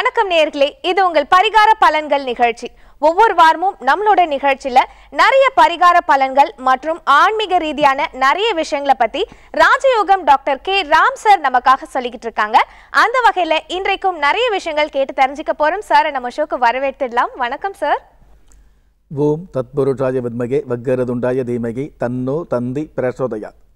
வணக்கம் நேர்களே இது உங்கள் பரிகார பலன்கள் நிகழ்ச்சி ஒவ்வொரு வாரமும் நம்மளோட நிகழ்ச்சியில நிறைய பரிகார பலன்கள் மற்றும் ஆன்மீக ரீதியான நிறைய விஷயங்களை பத்தி ராஜயோகம் டாக்டர் கே ராம் சார் நமக்காக சொல்லிக்கிட்டு இருக்காங்க அந்த வகையில இன்றைக்கும் நிறைய விஷயங்கள் கேட்டு தெரிஞ்சுக்க போறோம் சார் நம்ம ஷோக்கு வரவேற்றிடலாம் வணக்கம் சார் ஓம் தத்புருஷாய வித்மகே வக்கரதுண்டாய தீமகி தன்னோ தந்தி பிரசோதயா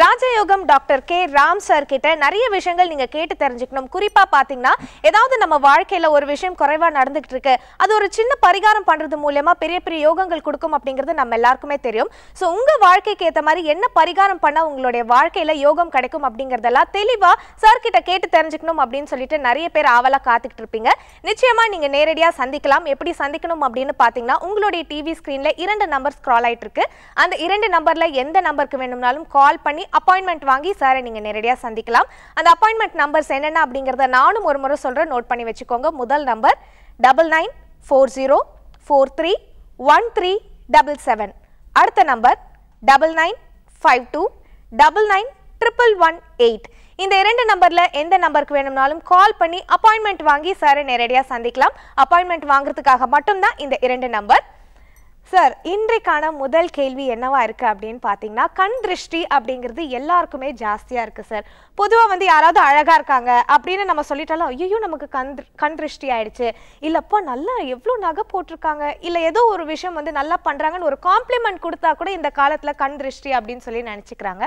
ராஜயோகம் டாக்டர் கே ராம் சார் கிட்ட நிறைய விஷயங்கள் நீங்க கேட்டு தெரிஞ்சுக்கணும் குறிப்பா பாத்தீங்கன்னா ஏதாவது நம்ம வாழ்க்கையில ஒரு விஷயம் குறைவா நடந்துகிட்டு இருக்கு அது ஒரு சின்ன பரிகாரம் பண்றது மூலயமா பெரிய பெரிய யோகங்கள் கொடுக்கும் அப்படிங்கிறது நம்ம எல்லாருக்குமே தெரியும் ஸோ உங்க வாழ்க்கைக்கு ஏற்ற மாதிரி என்ன பரிகாரம் பண்ணா உங்களுடைய வாழ்க்கையில யோகம் கிடைக்கும் அப்படிங்கறதெல்லாம் தெளிவா சார் கிட்ட கேட்டு தெரிஞ்சுக்கணும் அப்படின்னு சொல்லிட்டு நிறைய பேர் ஆவலா காத்துக்கிட்டு இருப்பீங்க நிச்சயமா நீங்க நேரடியா சந்திக்கலாம் எப்படி சந்திக்கணும் அப்படின்னு பாத்தீங்கன்னா உங்களுடைய டிவி ஸ்கிரீன்ல இரண்டு நம்பர் ஸ்க்ரால் ஆயிட்டு இருக்கு அந்த இரண்டு நம்பர்ல எந்த நம்பருக்கு வேணும்னாலும் கால் பண்ணி பண்ணி அப்பாயின்மெண்ட் வாங்கி சாரை நீங்கள் நேரடியாக சந்திக்கலாம் அந்த அப்பாயின்மெண்ட் நம்பர்ஸ் என்னென்ன அப்படிங்கிறத நானும் ஒரு முறை சொல்கிறேன் நோட் பண்ணி வச்சுக்கோங்க முதல் number double nine four zero four three one three double seven அடுத்த number double nine five two double nine triple one eight இந்த இரண்டு நம்பரில் எந்த நம்பருக்கு வேணும்னாலும் கால் பண்ணி அப்பாயின்மெண்ட் வாங்கி சாரை நேரடியாக சந்திக்கலாம் அப்பாயின்மெண்ட் வாங்குறதுக்காக மட்டும்தான் இந்த இரண்டு நம்பர் சார் இன்றைக்கான முதல் கேள்வி என்னவா இருக்கு அப்படின்னு பார்த்தீங்கன்னா கண் திருஷ்டி அப்படிங்கிறது எல்லாருக்குமே ஜாஸ்தியா இருக்கு சார் பொதுவாக வந்து யாராவது அழகா இருக்காங்க அப்படின்னு நம்ம சொல்லிட்டாலும் ஐயோ நமக்கு கண் கண் திருஷ்டி ஆயிடுச்சு இல்லப்பா நல்லா எவ்வளோ நகை போட்டிருக்காங்க இல்லை ஏதோ ஒரு விஷயம் வந்து நல்லா பண்றாங்கன்னு ஒரு காம்ப்ளிமெண்ட் கொடுத்தா கூட இந்த காலத்துல கண் திருஷ்டி அப்படின்னு சொல்லி நினைச்சுக்கிறாங்க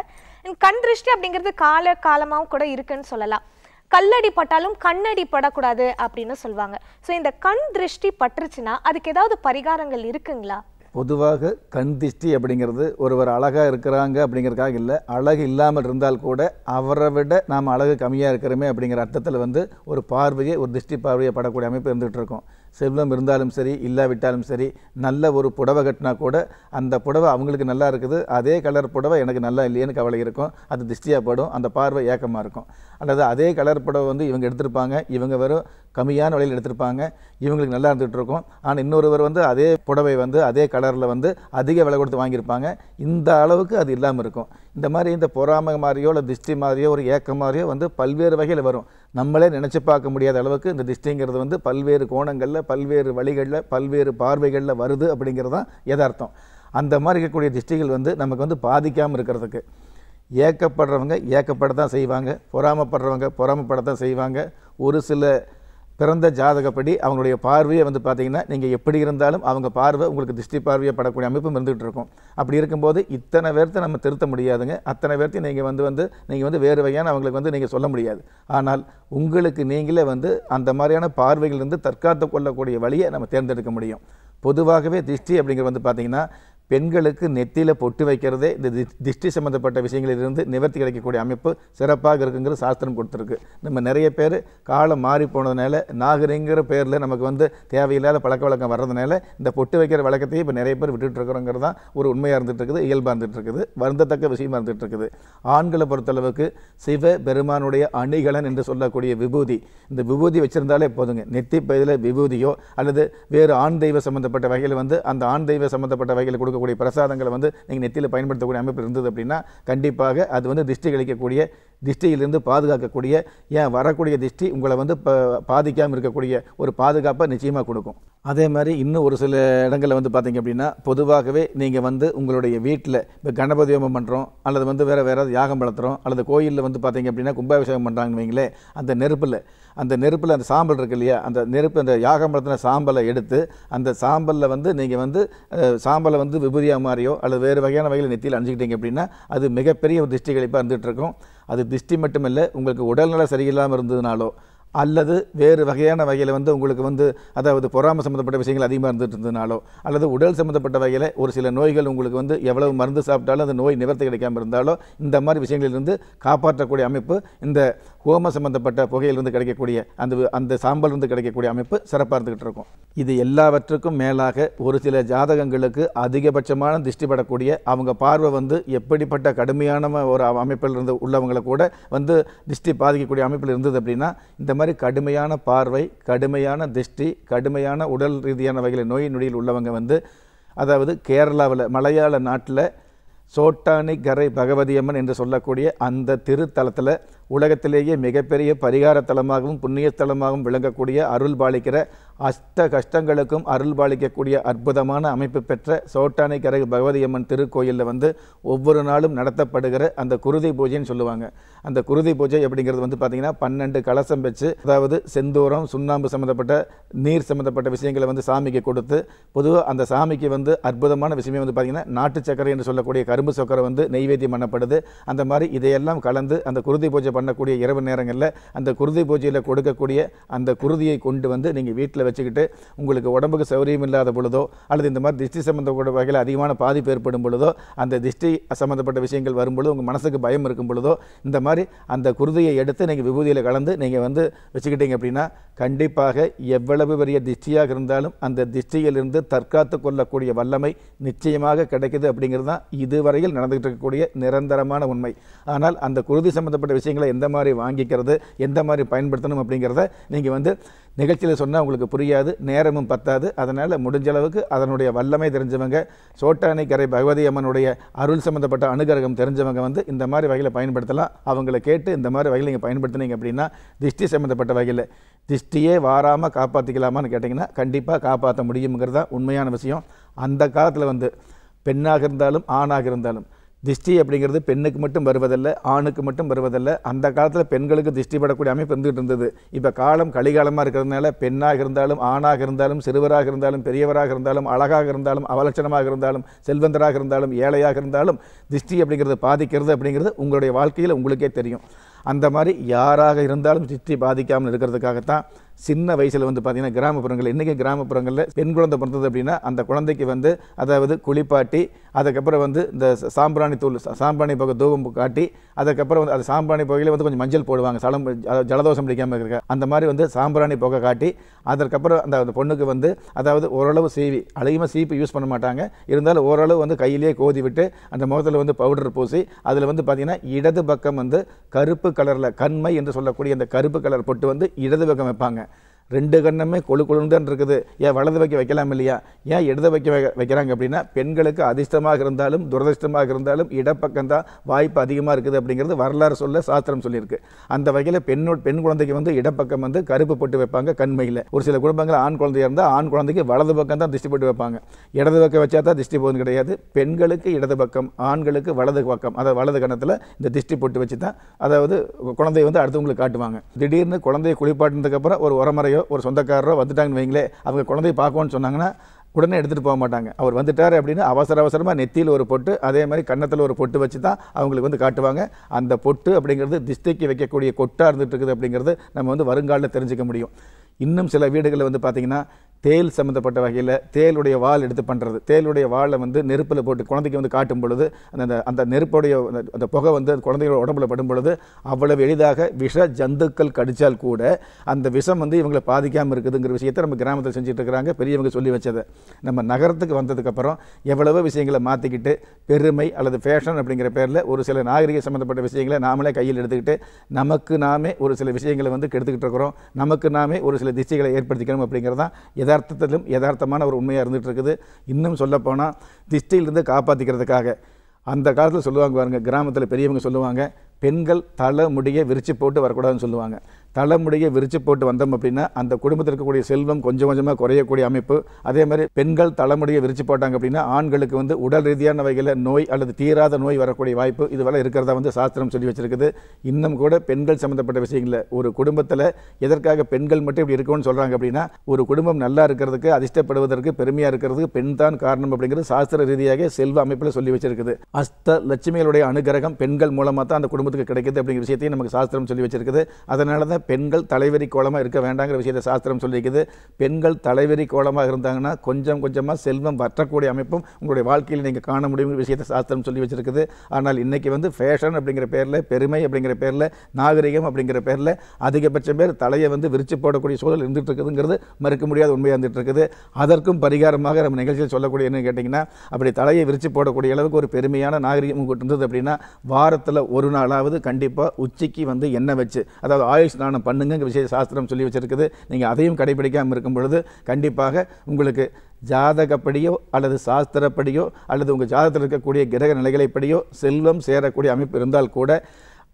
கண் திருஷ்டி அப்படிங்கிறது கால காலமாகவும் கூட இருக்குன்னு சொல்லலாம் கல்லடி பட்டாலும் கண்ணடி படக்கூடாது அப்படின்னு சொல்லுவாங்க ஸோ இந்த கண் திருஷ்டி பட்டுருச்சுன்னா அதுக்கு ஏதாவது பரிகாரங்கள் இருக்குங்களா பொதுவாக கண் திஷ்டி அப்படிங்கிறது ஒருவர் அழகாக இருக்கிறாங்க அப்படிங்கிறதுக்காக இல்லை அழகு இல்லாமல் இருந்தால் கூட அவரை விட நாம் அழகு கம்மியாக இருக்கிறோமே அப்படிங்கிற அர்த்தத்தில் வந்து ஒரு பார்வையை ஒரு திஷ்டி பார்வையை படக்கூடிய அமைப்பு இருந்துகிட்டு இருக்கும் செல்வம் இருந்தாலும் சரி இல்லாவிட்டாலும் சரி நல்ல ஒரு புடவை கட்டினா கூட அந்த புடவை அவங்களுக்கு நல்லா இருக்குது அதே கலர் புடவை எனக்கு நல்லா இல்லையேன்னு கவலை இருக்கும் அது திஷ்டியாக படும் அந்த பார்வை ஏக்கமாக இருக்கும் அல்லது அதே கலர் புடவை வந்து இவங்க எடுத்திருப்பாங்க இவங்க வெறும் கம்மியான வழியில் எடுத்திருப்பாங்க இவங்களுக்கு நல்லா இருந்துகிட்டு இருக்கும் ஆனால் இன்னொருவர் வந்து அதே புடவை வந்து அதே கலர் கலரில் வந்து அதிக விலை கொடுத்து வாங்கியிருப்பாங்க இந்த அளவுக்கு அது இல்லாமல் இருக்கும் இந்த மாதிரி இந்த பொறாமை மாதிரியோ இல்லை திஷ்டி மாதிரியோ ஒரு ஏக்கம் மாதிரியோ வந்து பல்வேறு வகையில் வரும் நம்மளே நினச்சி பார்க்க முடியாத அளவுக்கு இந்த திஷ்டிங்கிறது வந்து பல்வேறு கோணங்களில் பல்வேறு வழிகளில் பல்வேறு பார்வைகளில் வருது அப்படிங்கிறது தான் யதார்த்தம் அந்த மாதிரி இருக்கக்கூடிய திஷ்டிகள் வந்து நமக்கு வந்து பாதிக்காமல் இருக்கிறதுக்கு ஏக்கப்படுறவங்க ஏக்கப்பட தான் செய்வாங்க பொறாமப்படுறவங்க பொறாமப்பட தான் செய்வாங்க ஒரு சில பிறந்த ஜாதகப்படி அவங்களுடைய பார்வையை வந்து பார்த்தீங்கன்னா நீங்கள் எப்படி இருந்தாலும் அவங்க பார்வை உங்களுக்கு திருஷ்டி பார்வையை படக்கூடிய அமைப்பும் இருந்துகிட்டு இருக்கும் அப்படி இருக்கும்போது இத்தனை பேர்த்தை நம்ம திருத்த முடியாதுங்க அத்தனை பேர்த்தையும் நீங்கள் வந்து வந்து நீங்கள் வந்து வேறு வகையான அவங்களுக்கு வந்து நீங்கள் சொல்ல முடியாது ஆனால் உங்களுக்கு நீங்களே வந்து அந்த மாதிரியான பார்வைகளிலிருந்து தற்காத்து கொள்ளக்கூடிய வழியை நம்ம தேர்ந்தெடுக்க முடியும் பொதுவாகவே திருஷ்டி அப்படிங்கிறது வந்து பார்த்திங்கன்னா பெண்களுக்கு நெத்தியில் பொட்டு வைக்கிறதே இந்த திஷ்டி சம்மந்தப்பட்ட விஷயங்களிலிருந்து நிவர்த்தி கிடைக்கக்கூடிய அமைப்பு சிறப்பாக இருக்குங்கிற சாஸ்திரம் கொடுத்துருக்கு நம்ம நிறைய பேர் காலம் மாறி போனதுனால நாகரிங்கிற பேரில் நமக்கு வந்து தேவையில்லாத பழக்க வழக்கம் வர்றதுனால இந்த பொட்டு வைக்கிற வழக்கத்தையும் இப்போ நிறைய பேர் விட்டுட்டுருக்குறோங்கிறது தான் ஒரு உண்மையாக இருந்துகிட்டு இருக்குது இயல்பாக இருந்துகிட்டு இருக்குது வருந்தத்தக்க விஷயமாக இருந்துகிட்டு இருக்குது ஆண்களை பொறுத்தளவுக்கு சிவ பெருமானுடைய அணிகலன் என்று சொல்லக்கூடிய விபூதி இந்த விபூதி வச்சுருந்தாலே போதுங்க நெத்தி பயிரில் விபூதியோ அல்லது வேறு ஆண் தெய்வ சம்மந்தப்பட்ட வகையில் வந்து அந்த ஆண் தெய்வ சம்மந்தப்பட்ட வகையில் கொடுக்க கொடுக்கக்கூடிய பிரசாதங்களை வந்து நீங்கள் நெத்தியில் பயன்படுத்தக்கூடிய அமைப்பு இருந்தது அப்படின்னா கண்டிப்பாக அது வந்து திருஷ்டி கழிக்கக்கூடிய திஷ்டியிலிருந்து பாதுகாக்கக்கூடிய ஏன் வரக்கூடிய திஷ்டி உங்களை வந்து பாதிக்காமல் இருக்கக்கூடிய ஒரு பாதுகாப்பை நிச்சயமாக கொடுக்கும் அதே மாதிரி இன்னும் ஒரு சில இடங்களில் வந்து பார்த்திங்க அப்படின்னா பொதுவாகவே நீங்கள் வந்து உங்களுடைய வீட்டில் இப்போ கணபதி ஹோமம் பண்ணுறோம் அல்லது வந்து வேறு வேறு யாகம் வளர்த்துறோம் அல்லது கோயிலில் வந்து பார்த்திங்க அப்படின்னா கும்பாபிஷேகம் பண்ணுறாங்கன்னு வைங்களே அந்த நெருப்பில் அந்த நெருப்பில் அந்த சாம்பல் இருக்கு இல்லையா அந்த நெருப்பு அந்த யாகம் வளர்த்தின சாம்பலை எடுத்து அந்த சாம்பலில் வந்து நீங்கள் வந்து சாம்பலை வந்து விபூதியாக மாறியோ அல்லது வேறு வகையான வகையில் நெத்தியில் அணிஞ்சிக்கிட்டீங்க அப்படின்னா அது மிகப்பெரிய ஒரு திருஷ்டி கழிப்பாக இருந்துகிட்ருக்கும் அது திருஷ்டி மட்டுமில்லை உங்களுக்கு உடல்நல சரியில்லாமல் இருந்ததுனாலோ அல்லது வேறு வகையான வகையில் வந்து உங்களுக்கு வந்து அதாவது பொறாமை சம்மந்தப்பட்ட விஷயங்கள் அதிகமாக இருந்துட்டு இருந்ததுனாலோ அல்லது உடல் சம்மந்தப்பட்ட வகையில் ஒரு சில நோய்கள் உங்களுக்கு வந்து எவ்வளவு மருந்து சாப்பிட்டாலும் அந்த நோய் நிவர்த்தி கிடைக்காமல் இருந்தாலோ இந்த மாதிரி விஷயங்களிலிருந்து காப்பாற்றக்கூடிய அமைப்பு இந்த ஹோம சம்மந்தப்பட்ட புகையிலிருந்து கிடைக்கக்கூடிய அந்த அந்த இருந்து கிடைக்கக்கூடிய அமைப்பு சிறப்பாக இருந்துகிட்டு இருக்கும் இது எல்லாவற்றுக்கும் மேலாக ஒரு சில ஜாதகங்களுக்கு அதிகபட்சமான திருஷ்டி படக்கூடிய அவங்க பார்வை வந்து எப்படிப்பட்ட கடுமையான ஒரு அமைப்பில் இருந்து உள்ளவங்களை கூட வந்து திருஷ்டி பாதிக்கக்கூடிய அமைப்பில் இருந்தது அப்படின்னா இந்த மாதிரி கடுமையான பார்வை கடுமையான திருஷ்டி கடுமையான உடல் ரீதியான வகையில் நோய் நொடியில் உள்ளவங்க வந்து அதாவது கேரளாவில் மலையாள நாட்டில் சோட்டானி கரை பகவதியம்மன் என்று சொல்லக்கூடிய அந்த திருத்தலத்தில் உலகத்திலேயே மிகப்பெரிய பரிகாரத்தலமாகவும் புண்ணியத்தலமாகவும் விளங்கக்கூடிய அருள் பாலிக்கிற அஷ்ட கஷ்டங்களுக்கும் அருள் பாலிக்கக்கூடிய அற்புதமான அமைப்பு பெற்ற சோட்டானை கரகு பகவதி அம்மன் திருக்கோயிலில் வந்து ஒவ்வொரு நாளும் நடத்தப்படுகிற அந்த குருதி பூஜைன்னு சொல்லுவாங்க அந்த குருதி பூஜை அப்படிங்கிறது வந்து பார்த்திங்கன்னா பன்னெண்டு கலசம் வச்சு அதாவது செந்தூரம் சுண்ணாம்பு சம்மந்தப்பட்ட நீர் சம்மந்தப்பட்ட விஷயங்களை வந்து சாமிக்கு கொடுத்து பொதுவாக அந்த சாமிக்கு வந்து அற்புதமான விஷயமே வந்து பார்த்திங்கன்னா நாட்டு சக்கரை என்று சொல்லக்கூடிய கரும்பு சக்கரை வந்து நெய்வேத்தியம் பண்ணப்படுது அந்த மாதிரி இதையெல்லாம் கலந்து அந்த குருதி பூஜை பண்ணக்கூடிய இரவு நேரங்களில் அந்த குருதி பூஜையில் கொடுக்கக்கூடிய அந்த குருதியை கொண்டு வந்து நீங்கள் வீட்டில் வச்சுக்கிட்டு உங்களுக்கு உடம்புக்கு சௌரியம் இல்லாத பொழுதோ அல்லது இந்த மாதிரி திருஷ்டி சம்மந்தப்பட்ட வகையில் அதிகமான பாதிப்பு ஏற்படும் பொழுதோ அந்த திருஷ்டி சம்மந்தப்பட்ட விஷயங்கள் வரும்பொழுது உங்கள் மனசுக்கு பயம் இருக்கும் பொழுதோ இந்த மாதிரி அந்த குருதியை எடுத்து நீங்கள் விபூதியில் கலந்து நீங்கள் வந்து வச்சுக்கிட்டீங்க அப்படின்னா கண்டிப்பாக எவ்வளவு பெரிய திஷ்டியாக இருந்தாலும் அந்த திஷ்டியிலிருந்து தற்காத்து கொள்ளக்கூடிய வல்லமை நிச்சயமாக கிடைக்குது அப்படிங்கிறது தான் இதுவரையில் நடந்துகிட்டு இருக்கக்கூடிய நிரந்தரமான உண்மை ஆனால் அந்த குருதி சம்மந்தப்பட்ட விஷயங்களை எந்த மாதிரி வாங்கிக்கிறது எந்த மாதிரி பயன்படுத்தணும் அப்படிங்கிறத நீங்கள் வந்து நிகழ்ச்சியில் சொன்னால் உங்களுக்கு புரியாது நேரமும் பத்தாது அதனால் முடிஞ்ச அளவுக்கு அதனுடைய வல்லமை தெரிஞ்சவங்க சோட்டானை கரை பகவதி அம்மனுடைய அருள் சம்மந்தப்பட்ட அனுகிரகம் தெரிஞ்சவங்க வந்து இந்த மாதிரி வகையில் பயன்படுத்தலாம் அவங்கள கேட்டு இந்த மாதிரி வகையில் நீங்கள் பயன்படுத்தினீங்க அப்படின்னா திஷ்டி சம்மந்தப்பட்ட வகையில் திஷ்டியே வாராமல் காப்பாற்றிக்கலாமான்னு கேட்டிங்கன்னா கண்டிப்பாக காப்பாற்ற முடியுங்கிறது தான் உண்மையான விஷயம் அந்த காலத்தில் வந்து பெண்ணாக இருந்தாலும் ஆணாக இருந்தாலும் திஷ்டி அப்படிங்கிறது பெண்ணுக்கு மட்டும் வருவதில்லை ஆணுக்கு மட்டும் வருவதில்லை அந்த காலத்தில் பெண்களுக்கு திஷ்டி படக்கூடிய அமைப்பு இருந்துகிட்டு இருந்தது இப்போ காலம் கலிகாலமாக இருக்கிறதுனால பெண்ணாக இருந்தாலும் ஆணாக இருந்தாலும் சிறுவராக இருந்தாலும் பெரியவராக இருந்தாலும் அழகாக இருந்தாலும் அவலட்சணமாக இருந்தாலும் செல்வந்தராக இருந்தாலும் ஏழையாக இருந்தாலும் திஷ்டி அப்படிங்கிறது பாதிக்கிறது அப்படிங்கிறது உங்களுடைய வாழ்க்கையில் உங்களுக்கே தெரியும் அந்த மாதிரி யாராக இருந்தாலும் திஷ்டி பாதிக்காமல் இருக்கிறதுக்காகத்தான் சின்ன வயசில் வந்து பார்த்திங்கன்னா கிராமப்புறங்கள் இன்றைக்கி கிராமப்புறங்களில் பெண் குழந்தை பிறந்தது அப்படின்னா அந்த குழந்தைக்கு வந்து அதாவது குளிப்பாட்டி அதுக்கப்புறம் வந்து இந்த சாம்பிராணி தூள் சாம்பிராணி பக்கம் தூவம் காட்டி அதுக்கப்புறம் வந்து அது சாம்பிராணி புகையில் வந்து கொஞ்சம் மஞ்சள் போடுவாங்க சலம் ஜலதோஷம் பிடிக்காமல் இருக்க அந்த மாதிரி வந்து சாம்பிராணி புகை காட்டி அதற்கப்புறம் அந்த அந்த பொண்ணுக்கு வந்து அதாவது ஓரளவு சீவி அதிகமாக சீப்பு யூஸ் பண்ண மாட்டாங்க இருந்தாலும் ஓரளவு வந்து கையிலேயே கோதி விட்டு அந்த முகத்தில் வந்து பவுடர் பூசி அதில் வந்து பார்த்திங்கன்னா இடது பக்கம் வந்து கருப்பு கலரில் கண்மை என்று சொல்லக்கூடிய அந்த கருப்பு கலர் பொட்டு வந்து இடது பக்கம் வைப்பாங்க ரெண்டு கண்ணமே கொழு கொழுந்தான் இருக்குது ஏன் வலது வைக்க வைக்கலாம் இல்லையா ஏன் இடது வைக்க வைக்கிறாங்க அப்படின்னா பெண்களுக்கு அதிர்ஷ்டமாக இருந்தாலும் துரதிர்ஷ்டமாக இருந்தாலும் இடப்பக்கம்தான் வாய்ப்பு அதிகமாக இருக்குது அப்படிங்கிறது வரலாறு சொல்ல சாஸ்திரம் சொல்லியிருக்கு அந்த வகையில் பெண்ணோட பெண் குழந்தைக்கு வந்து இடப்பக்கம் வந்து கருப்பு போட்டு வைப்பாங்க கண்மையில் ஒரு சில குடும்பங்கள் ஆண் குழந்தையாக இருந்தால் ஆண் குழந்தைக்கு வலது பக்கம் தான் திருஷ்டி போட்டு வைப்பாங்க இடது பக்கம் வச்சா தான் திருஷ்டி போகுது கிடையாது பெண்களுக்கு இடது பக்கம் ஆண்களுக்கு வலது பக்கம் அதாவது வலது கணத்தில் இந்த திருஷ்டி போட்டு வச்சு தான் அதாவது குழந்தைய வந்து அடுத்தவங்களுக்கு காட்டுவாங்க திடீர்னு குழந்தைய குளிப்பாட்டினதுக்கப்புறம் ஒரு உரமறையோ குழந்தையோ ஒரு சொந்தக்காரரோ வந்துட்டாங்கன்னு வைங்களே அவங்க குழந்தைய பார்க்கணும்னு சொன்னாங்கன்னா உடனே எடுத்துகிட்டு போக மாட்டாங்க அவர் வந்துட்டார் அப்படின்னு அவசர அவசரமாக நெத்தியில் ஒரு பொட்டு அதே மாதிரி கன்னத்தில் ஒரு பொட்டு வச்சு தான் அவங்களுக்கு வந்து காட்டுவாங்க அந்த பொட்டு அப்படிங்கிறது திஷ்டிக்கு வைக்கக்கூடிய கொட்டாக இருந்துகிட்டு இருக்குது அப்படிங்கிறது நம்ம வந்து வருங்காலில் தெரிஞ்சுக்க முடியும் இன்னும் சில வீடுகளில் வந்து பார்த்திங்கன்னா தேல் சம்மந்தப்பட்ட வகையில் தேலுடைய வால் எடுத்து பண்ணுறது தேலுடைய வாழை வந்து நெருப்பில் போட்டு குழந்தைக்கு வந்து காட்டும் பொழுது அந்த அந்த நெருப்புடைய அந்த புகை வந்து குழந்தைகளோட உடம்புல படும் பொழுது அவ்வளவு எளிதாக விஷ ஜந்துக்கள் கடித்தால் கூட அந்த விஷம் வந்து இவங்களை பாதிக்காமல் இருக்குதுங்கிற விஷயத்தை நம்ம கிராமத்தில் செஞ்சுட்டு இருக்கிறாங்க பெரியவங்க சொல்லி வச்சதை நம்ம நகரத்துக்கு வந்ததுக்கப்புறம் எவ்வளவோ விஷயங்களை மாற்றிக்கிட்டு பெருமை அல்லது ஃபேஷன் அப்படிங்கிற பேரில் ஒரு சில நாகரிக சம்மந்தப்பட்ட விஷயங்களை நாமளே கையில் எடுத்துக்கிட்டு நமக்கு நாமே ஒரு சில விஷயங்களை வந்து கெடுத்துக்கிட்டு இருக்கிறோம் நமக்கு நாமே ஒரு சில திசைகளை ஏற்படுத்திக்கணும் அப்படிங்கிறதான் யதார்த்தத்திலும் யதார்த்தமான ஒரு உண்மையாக இருந்துகிட்டு இருக்குது இன்னும் சொல்லப்போனால் திஷ்டியிலிருந்து காப்பாற்றிக்கிறதுக்காக அந்த காலத்தில் சொல்லுவாங்க பாருங்கள் கிராமத்தில் பெரியவங்க சொல்லுவாங்க பெண்கள் தலைமுடியை விரித்து போட்டு வரக்கூடாதுன்னு சொல்லுவாங்க தலைமுடியை விரித்து போட்டு வந்தோம் அப்படின்னா அந்த குடும்பத்தில் இருக்கக்கூடிய செல்வம் கொஞ்சம் கொஞ்சமாக குறையக்கூடிய அமைப்பு அதே மாதிரி பெண்கள் தலைமுடியை விரித்து போட்டாங்க அப்படின்னா ஆண்களுக்கு வந்து உடல் ரீதியான வகையில் நோய் அல்லது தீராத நோய் வரக்கூடிய வாய்ப்பு இதுவரை இருக்கிறதா வந்து சாஸ்திரம் சொல்லி வச்சிருக்குது இன்னும் கூட பெண்கள் சம்மந்தப்பட்ட விஷயங்களில் ஒரு குடும்பத்தில் எதற்காக பெண்கள் மட்டும் இப்படி இருக்கணும்னு சொல்கிறாங்க அப்படின்னா ஒரு குடும்பம் நல்லா இருக்கிறதுக்கு அதிர்ஷ்டப்படுவதற்கு பெருமையாக இருக்கிறதுக்கு பெண் தான் காரணம் அப்படிங்கிறது சாஸ்திர ரீதியாக செல்வ அமைப்பில் சொல்லி வச்சிருக்குது அஸ்த லட்சுமிகளுடைய அனுகிரகம் பெண்கள் மூலமாக தான் அந்த குடும்பம் குடும்பத்துக்கு கிடைக்கிது அப்படிங்கிற விஷயத்தையும் நமக்கு சாஸ்திரம் சொல்லி வச்சிருக்குது அதனால தான் பெண்கள் தலைவரி கோலமாக இருக்க வேண்டாங்கிற விஷயத்தை சாஸ்திரம் சொல்லியிருக்குது பெண்கள் தலைவரி கோலமாக இருந்தாங்கன்னா கொஞ்சம் கொஞ்சமாக செல்வம் வற்றக்கூடிய அமைப்பும் உங்களுடைய வாழ்க்கையில் நீங்கள் காண முடியுங்கிற விஷயத்தை சாஸ்திரம் சொல்லி வச்சிருக்குது ஆனால் இன்றைக்கி வந்து ஃபேஷன் அப்படிங்கிற பேரில் பெருமை அப்படிங்கிற பேரில் நாகரிகம் அப்படிங்கிற பேரில் அதிகபட்ச பேர் தலையை வந்து விரிச்சு போடக்கூடிய சூழல் இருந்துகிட்டு இருக்குதுங்கிறது மறுக்க முடியாத உண்மையாக இருந்துகிட்டு இருக்குது அதற்கும் பரிகாரமாக நம்ம நிகழ்ச்சியில் சொல்லக்கூடிய என்னன்னு கேட்டிங்கன்னா அப்படி தலையை விரிச்சு போடக்கூடிய அளவுக்கு ஒரு பெருமையான நாகரிகம் இருந்தது அப்படின்னா வாரத்தில் ஒரு நாளாக அதாவது கண்டிப்பாக உச்சிக்கு வந்து எண்ணெய் வச்சு அதாவது ஆயுள் ஸ்நானம் பண்ணுங்க விஷய சாஸ்திரம் சொல்லி வச்சுருக்குது நீங்கள் அதையும் கடைபிடிக்காமல் இருக்கும் பொழுது கண்டிப்பாக உங்களுக்கு ஜாதகப்படியோ அல்லது சாஸ்திரப்படியோ அல்லது உங்கள் ஜாதகத்தில் இருக்கக்கூடிய கிரக நிலைகளைப்படியோ செல்வம் சேரக்கூடிய அமைப்பு இருந்தால் கூட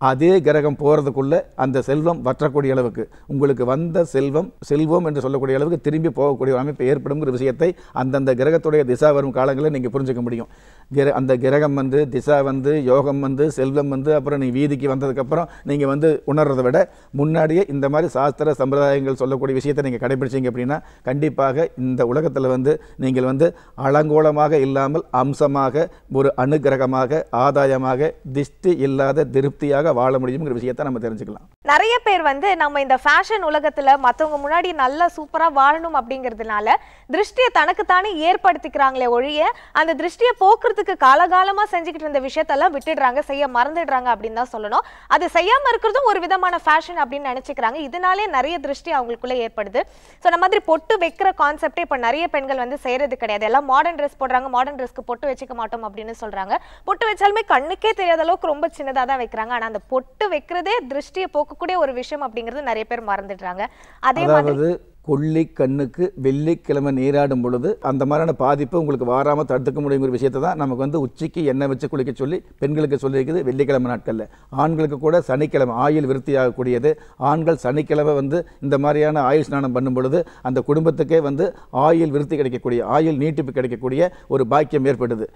அதே கிரகம் போகிறதுக்குள்ளே அந்த செல்வம் வற்றக்கூடிய அளவுக்கு உங்களுக்கு வந்த செல்வம் செல்வம் என்று சொல்லக்கூடிய அளவுக்கு திரும்பி போகக்கூடிய ஒரு அமைப்பு ஏற்படுங்கிற விஷயத்தை அந்தந்த கிரகத்துடைய திசா வரும் காலங்களில் நீங்கள் புரிஞ்சுக்க முடியும் கிர அந்த கிரகம் வந்து திசா வந்து யோகம் வந்து செல்வம் வந்து அப்புறம் நீங்கள் வீதிக்கு வந்ததுக்கப்புறம் நீங்கள் வந்து உணர்றதை விட முன்னாடியே இந்த மாதிரி சாஸ்திர சம்பிரதாயங்கள் சொல்லக்கூடிய விஷயத்தை நீங்கள் கடைபிடிச்சிங்க அப்படின்னா கண்டிப்பாக இந்த உலகத்தில் வந்து நீங்கள் வந்து அலங்கோலமாக இல்லாமல் அம்சமாக ஒரு அனுகிரகமாக ஆதாயமாக திஷ்டி இல்லாத திருப்தியாக வாழ முடியுங்கிற விஷயத்தை நம்ம தெரிஞ்சுக்கலாம் நிறைய பேர் வந்து நம்ம இந்த ஃபேஷன் உலகத்தில் மற்றவங்க முன்னாடி நல்லா சூப்பராக வாழணும் அப்படிங்கிறதுனால திருஷ்டியை தனக்குத்தானே ஏற்படுத்திக்கிறாங்களே ஒழிய அந்த திருஷ்டியை போக்குறதுக்கு காலகாலமாக செஞ்சுக்கிட்டு இருந்த விஷயத்தெல்லாம் விட்டுடுறாங்க செய்ய மறந்துடுறாங்க அப்படின்னு தான் சொல்லணும் அது செய்யாமல் இருக்கிறதும் ஒரு விதமான ஃபேஷன் அப்படின்னு நினச்சிக்கிறாங்க இதனாலே நிறைய திருஷ்டி அவங்களுக்குள்ளே ஏற்படுது ஸோ அந்த மாதிரி பொட்டு வைக்கிற கான்செப்டே இப்போ நிறைய பெண்கள் வந்து செய்யறது கிடையாது எல்லாம் மாடர்ன் ட்ரெஸ் போடுறாங்க மாடர்ன் ட்ரெஸ்க்கு பொட்டு வச்சுக்க மாட்டோம் அப்படின்னு சொல்கிறாங்க பொட்டு வச்சாலுமே கண்ணுக்கே தெரியாத அளவுக்கு ரொம்ப சின்னதாக தான் வைக்கிறாங்க ஆனால் அந்த பொட்டு வைக்கிறதே திருஷ்டியை போக்கக்கூடிய ஒரு விஷயம் அப்படிங்கிறது நிறைய பேர் மறந்துடுறாங்க அதே மாதிரி கொள்ளி கண்ணுக்கு வெள்ளிக்கிழமை நீராடும் பொழுது அந்த மாதிரியான பாதிப்பு உங்களுக்கு வாராமல் தடுத்துக்க முடியுங்கிற விஷயத்தை தான் நமக்கு வந்து உச்சிக்கு எண்ணெய் வச்சு குளிக்க சொல்லி பெண்களுக்கு சொல்லியிருக்குது வெள்ளிக்கிழமை நாட்களில் ஆண்களுக்கு கூட சனிக்கிழமை ஆயில் விருத்தி ஆகக்கூடியது ஆண்கள் சனிக்கிழமை வந்து இந்த மாதிரியான ஆயுள் ஸ்நானம் பண்ணும் பொழுது அந்த குடும்பத்துக்கே வந்து ஆயில் விருத்தி கிடைக்கக்கூடிய ஆயில் நீட்டிப்பு கிடைக்கக்கூடிய ஒரு பாக்கியம் ஏற்படுது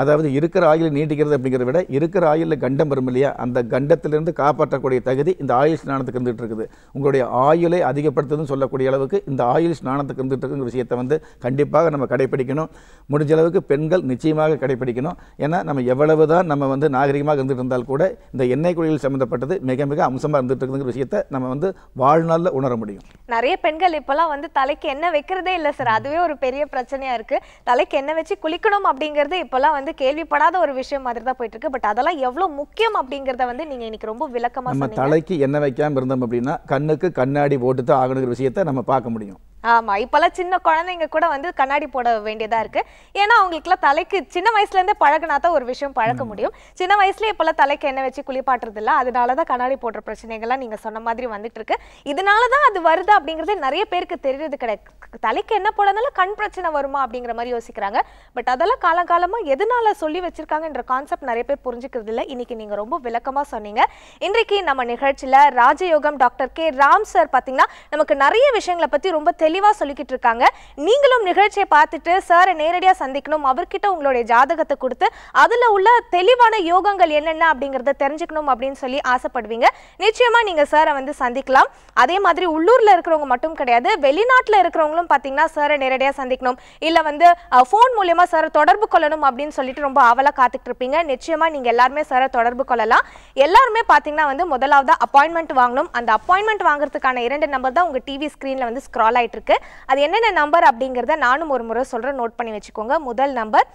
அதாவது இருக்கிற ஆயில் நீட்டிக்கிறது அப்படிங்கிறத விட இருக்கிற ஆயிலில் கண்டம் வரும் இல்லையா அந்த கண்டத்திலிருந்து காப்பாற்றக்கூடிய தகுதி இந்த ஆயுள் ஸ்நானத்துக்கு இருந்துகிட்டு இருக்குது உங்களுடைய ஆயுளை அதிகப்படுத்துதுன்னு சொல்லக்கூடிய அளவுக்கு இந்த ஆயுள் ஸ்நானத்துக்கு இருந்துகிட்டு இருக்குங்கிற விஷயத்தை வந்து கண்டிப்பாக நம்ம கடைப்பிடிக்கணும் முடிஞ்ச அளவுக்கு பெண்கள் நிச்சயமாக கடைப்பிடிக்கணும் ஏன்னா நம்ம எவ்வளவு தான் நம்ம வந்து நாகரிகமாக இருந்துகிட்டு இருந்தால் கூட இந்த எண்ணெய் குழியில் சம்மந்தப்பட்டது மிக மிக அம்சமாக இருந்துகிட்டு இருக்குங்கிற விஷயத்தை நம்ம வந்து வாழ்நாளில் உணர முடியும் நிறைய பெண்கள் இப்போல்லாம் வந்து தலைக்கு என்ன வைக்கிறதே இல்லை சார் அதுவே ஒரு பெரிய பிரச்சனையாக இருக்குது தலைக்கு என்ன வச்சு குளிக்கணும் அப்படிங்கிறது இப்போல்லாம் வந்து கேள்விப்படாத ஒரு விஷயம் மாதிரி தான் போயிட்டு இருக்கு பட் அதெல்லாம் எவ்வளவு முக்கியம் அப்படிங்கறத வந்து நீங்க இன்னைக்கு ரொம்ப விளக்கமா நம்ம தலைக்கு என்ன வைக்காம இருந்தோம் அப்படின்னா கண்ணுக்கு கண்ணாடி போட்டு தான் ஆகணுங்கிற விஷயத்த நம்ம பார்க்க முடியும் ஆமா இப்பெல்லாம் சின்ன குழந்தைங்க கூட வந்து கண்ணாடி போட வேண்டியதா இருக்கு ஏன்னா அவங்களுக்குலாம் தலைக்கு சின்ன வயசுல இருந்தே பழகினா தான் ஒரு விஷயம் பழக்க முடியும் சின்ன வயசுலயே இப்பெல்லாம் தலைக்கு எண்ணெய் வச்சு குளிப்பாட்டுறது இல்லை அதனாலதான் கண்ணாடி போடுற பிரச்சனைகள்லாம் நீங்க சொன்ன மாதிரி வந்துட்டு இருக்கு இதனாலதான் அது வருது அப்படிங்கறது நிறைய பேருக்கு தெரியறது கிடையாது தலைக்கு என்ன போடனால கண் பிரச்சனை வருமா அப்படிங்கிற மாதிரி யோசிக்கிறாங்க பட் அதெல்லாம் காலங்காலமா எதனால சொல்லி வச்சிருக்காங்கன்ற கான்செப்ட் நிறைய பேர் புரிஞ்சுக்கிறது இல்லை இன்னைக்கு நீங்க ரொம்ப விளக்கமா சொன்னீங்க இன்றைக்கு நம்ம நிகழ்ச்சியில ராஜயோகம் டாக்டர் கே ராம் சார் பாத்தீங்கன்னா நமக்கு நிறைய விஷயங்களை பத்தி ரொம்ப தெளிவாக சொல்லிக்கிட்டு இருக்காங்க நீங்களும் நிகழ்ச்சியை பார்த்துட்டு சாரை நேரடியாக சந்திக்கணும் அவர்கிட்ட உங்களுடைய ஜாதகத்தை கொடுத்து அதில் உள்ள தெளிவான யோகங்கள் என்னென்ன அப்படிங்கிறத தெரிஞ்சுக்கணும் அப்படின்னு சொல்லி ஆசைப்படுவீங்க நிச்சயமாக நீங்கள் சாரை வந்து சந்திக்கலாம் அதே மாதிரி உள்ளூரில் இருக்கிறவங்க மட்டும் கிடையாது வெளிநாட்டில் இருக்கிறவங்களும் பார்த்தீங்கன்னா சாரை நேரடியாக சந்திக்கணும் இல்லை வந்து ஃபோன் மூலயமா சாரை தொடர்பு கொள்ளணும் அப்படின்னு சொல்லிட்டு ரொம்ப ஆவலாக காத்துட்டு இருப்பீங்க நிச்சயமாக நீங்கள் எல்லாருமே சாரை தொடர்பு கொள்ளலாம் எல்லாருமே பார்த்தீங்கன்னா வந்து முதலாவது அப்பாயின்மெண்ட் வாங்கணும் அந்த அப்பாயின்மெண்ட் வாங்குறதுக்கான இரண்டு நம்பர் தான் உங்கள் டிவி ஸ்க்ரீனில் வந்து ஸ்க்ரால் ஆகிட்டு இருக்கு அது என்னென்ன நம்பர் அப்படிங்கிறத நானும் ஒரு முறை சொல்கிறேன் நோட் பண்ணி வச்சுக்கோங்க முதல் number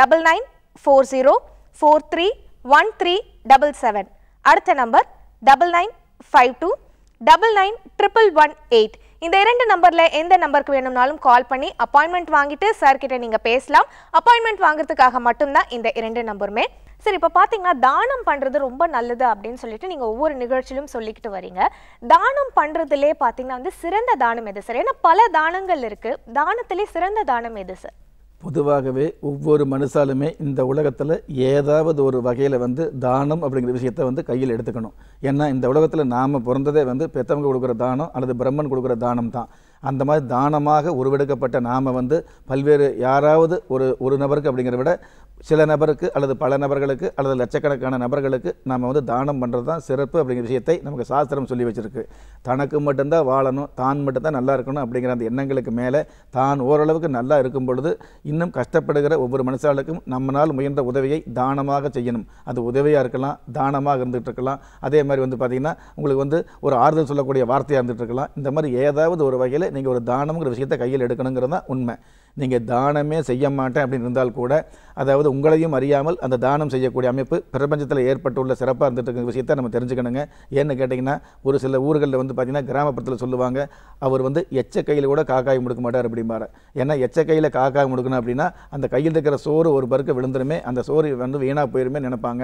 double nine four zero four three one three double seven அடுத்த number double nine five two double nine triple one eight இந்த இரண்டு நம்பரில் எந்த நம்பருக்கு வேணும்னாலும் கால் பண்ணி அப்பாயின்மெண்ட் வாங்கிட்டு சார்கிட்ட நீங்கள் பேசலாம் அப்பாயின்மெண்ட் வாங்குறதுக்காக மட்டும்தான் இந்த இரண்டு நம்பருமே சரி இப்போ பார்த்தீங்கன்னா தானம் பண்ணுறது ரொம்ப நல்லது அப்படின்னு சொல்லிட்டு நீங்கள் ஒவ்வொரு நிகழ்ச்சியிலும் சொல்லிக்கிட்டு வரீங்க தானம் பண்ணுறதுலே பார்த்தீங்கன்னா வந்து சிறந்த தானம் எது சார் ஏன்னா பல தானங்கள் இருக்குது தானத்திலே சிறந்த தானம் எது சார் பொதுவாகவே ஒவ்வொரு மனுஷாலுமே இந்த உலகத்தில் ஏதாவது ஒரு வகையில் வந்து தானம் அப்படிங்கிற விஷயத்த வந்து கையில் எடுத்துக்கணும் ஏன்னா இந்த உலகத்தில் நாம் பிறந்ததே வந்து பெற்றவங்க கொடுக்குற தானம் அல்லது பிரம்மன் கொடுக்குற தானம் தான் அந்த மாதிரி தானமாக உருவெடுக்கப்பட்ட நாம் வந்து பல்வேறு யாராவது ஒரு ஒரு நபருக்கு அப்படிங்கிறத விட சில நபருக்கு அல்லது பல நபர்களுக்கு அல்லது லட்சக்கணக்கான நபர்களுக்கு நாம் வந்து தானம் பண்ணுறது தான் சிறப்பு அப்படிங்கிற விஷயத்தை நமக்கு சாஸ்திரம் சொல்லி வச்சுருக்கு தனக்கு மட்டும்தான் வாழணும் தான் மட்டும்தான் நல்லா இருக்கணும் அப்படிங்கிற அந்த எண்ணங்களுக்கு மேலே தான் ஓரளவுக்கு நல்லா இருக்கும் பொழுது இன்னும் கஷ்டப்படுகிற ஒவ்வொரு மனுஷாளுக்கும் நம்மளால் முயன்ற உதவியை தானமாக செய்யணும் அது உதவியாக இருக்கலாம் தானமாக இருந்துகிட்டு இருக்கலாம் அதே மாதிரி வந்து பார்த்திங்கன்னா உங்களுக்கு வந்து ஒரு ஆறுதல் சொல்லக்கூடிய வார்த்தையாக இருந்துகிட்டு இருக்கலாம் இந்த மாதிரி ஏதாவது ஒரு வகையில் நீங்கள் ஒரு தானம்ங்கிற விஷயத்தை கையில் எடுக்கணுங்கிறது தான் உண்மை நீங்கள் தானமே செய்ய மாட்டேன் அப்படின்னு இருந்தால் கூட அதாவது உங்களையும் அறியாமல் அந்த தானம் செய்யக்கூடிய அமைப்பு பிரபஞ்சத்தில் ஏற்பட்டுள்ள சிறப்பாக இருந்துட்டு இருக்கிற விஷயத்தை நம்ம தெரிஞ்சுக்கணுங்க ஏன்னு கேட்டிங்கன்னா ஒரு சில ஊர்களில் வந்து பார்த்திங்கன்னா கிராமப்புறத்தில் சொல்லுவாங்க அவர் வந்து எச்ச கையில் கூட காக்காய் முடுக்க மாட்டார் அப்படிம்பாரு ஏன்னா எச்ச கையில் காக்காய் முடுக்கணும் அப்படின்னா அந்த கையில் இருக்கிற சோறு ஒரு பருக்கு விழுந்துருமே அந்த சோறு வந்து வீணாக போயிருமே நினைப்பாங்க